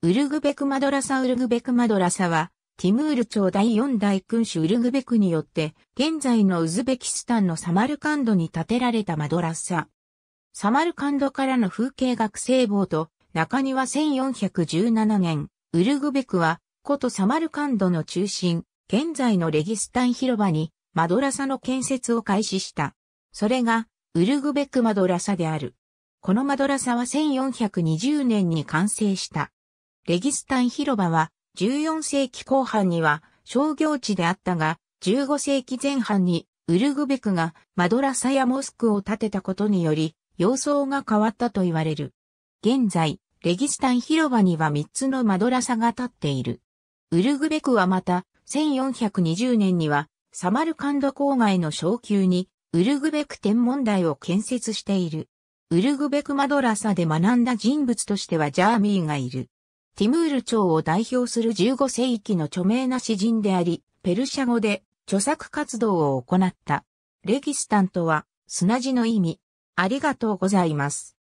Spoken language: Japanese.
ウルグベクマドラサウルグベクマドラサは、ティムール朝第四代君主ウルグベクによって、現在のウズベキスタンのサマルカンドに建てられたマドラサ。サマルカンドからの風景学生望と、中庭1417年、ウルグベクは、古都サマルカンドの中心、現在のレギスタン広場に、マドラサの建設を開始した。それが、ウルグベクマドラサである。このマドラサは1420年に完成した。レギスタン広場は14世紀後半には商業地であったが、15世紀前半にウルグベクがマドラサやモスクを建てたことにより、様相が変わったと言われる。現在、レギスタン広場には3つのマドラサが建っている。ウルグベクはまた、1420年には、サマルカンド郊外の小級に、ウルグベク天文台を建設している。ウルグベクマドラサで学んだ人物としてはジャーミーがいる。ティムール朝を代表する15世紀の著名な詩人であり、ペルシャ語で著作活動を行った。レギスタントは、砂地の意味。ありがとうございます。